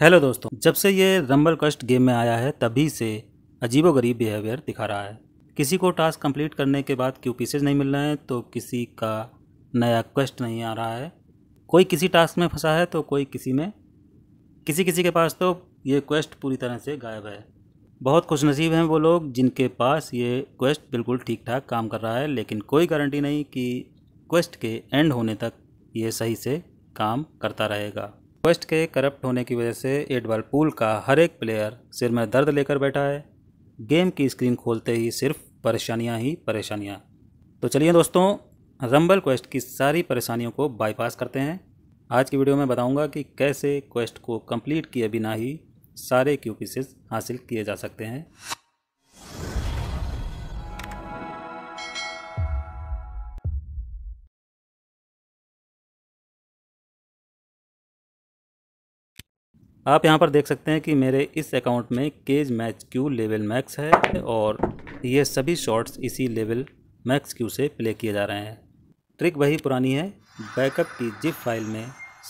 hello दोस्तों जब से ये रंबल कस्ट गेम में आया है तभी से अजीबोगरीब बिहेवियर दिखा रहा है किसी को टास्क कंप्लीट करने के बाद क्यू पीसेज नहीं मिल रहे हैं तो किसी का नया क्वेस्ट नहीं आ रहा है कोई किसी टास्क में फंसा है तो कोई किसी में किसी किसी के पास तो ये क्वेस्ट पूरी तरह से गायब है बहुत खुशनसीब हैं वो लोग जिनके पास ये क्वेस्ट बिल्कुल ठीक ठाक काम कर रहा है लेकिन कोई गारंटी नहीं कि क्वेस्ट के एंड होने तक ये सही से काम करता रहेगा वेस्ट के करप्ट होने की वजह से बॉल पूल का हर एक प्लेयर सिर में दर्द लेकर बैठा है गेम की स्क्रीन खोलते ही सिर्फ परेशानियां ही परेशानियां तो चलिए दोस्तों रंबल क्वेस्ट की सारी परेशानियों को बाईपास करते हैं आज की वीडियो में बताऊंगा कि कैसे क्वेस्ट को कंप्लीट किए बिना ही सारे क्यू पीसेस हासिल किए जा सकते हैं आप यहाँ पर देख सकते हैं कि मेरे इस अकाउंट में cage match cue level max है और ये सभी शॉट्स इसी लेवल मैक्स क्यू से प्ले किए जा रहे हैं ट्रिक वही पुरानी है बैकअप की जिप फाइल में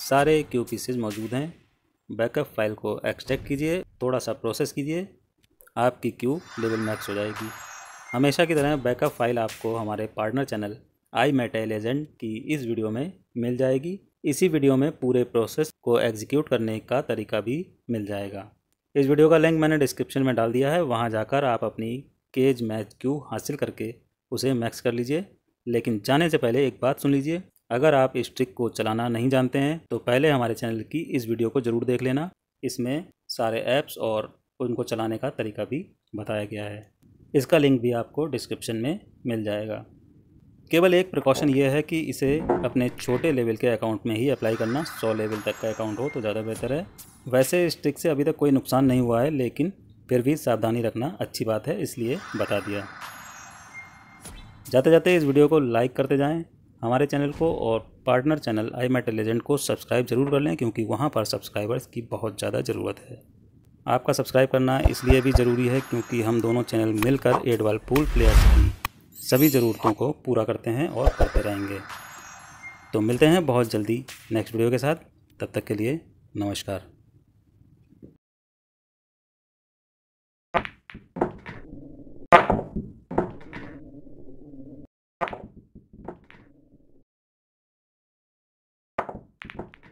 सारे क्यू पीसेज मौजूद हैं बैकअप फाइल को एक्सट्रैक्ट कीजिए थोड़ा सा प्रोसेस कीजिए आपकी क्यू लेवल मैक्स हो जाएगी हमेशा की तरह बैकअप फाइल आपको हमारे partner channel I meta agent की इस वीडियो में मिल जाएगी इसी वीडियो में पूरे प्रोसेस को एग्जीक्यूट करने का तरीका भी मिल जाएगा इस वीडियो का लिंक मैंने डिस्क्रिप्शन में डाल दिया है वहाँ जाकर आप अपनी केज मैच क्यू हासिल करके उसे मैक्स कर लीजिए लेकिन जाने से पहले एक बात सुन लीजिए अगर आप इस ट्रिक को चलाना नहीं जानते हैं तो पहले हमारे चैनल की इस वीडियो को ज़रूर देख लेना इसमें सारे ऐप्स और उनको चलाने का तरीका भी बताया गया है इसका लिंक भी आपको डिस्क्रिप्शन में मिल जाएगा केवल एक प्रिकॉशन ये है कि इसे अपने छोटे लेवल के अकाउंट में ही अप्लाई करना सौ लेवल तक का अकाउंट हो तो ज़्यादा बेहतर है वैसे इस ट्रिक से अभी तक कोई नुकसान नहीं हुआ है लेकिन फिर भी सावधानी रखना अच्छी बात है इसलिए बता दिया जाते जाते इस वीडियो को लाइक करते जाएँ हमारे चैनल को और partner channel I metal legend को सब्सक्राइब जरूर कर लें क्योंकि वहाँ पर सब्सक्राइबर्स की बहुत ज़्यादा ज़रूरत है आपका सब्सक्राइब करना इसलिए भी ज़रूरी है क्योंकि हम दोनों चैनल मिलकर एडवाल पूल प्लेयर्स की सभी ज़रूरतों को पूरा करते हैं और करते रहेंगे तो मिलते हैं बहुत जल्दी नेक्स्ट वीडियो के साथ तब तक के लिए नमस्कार you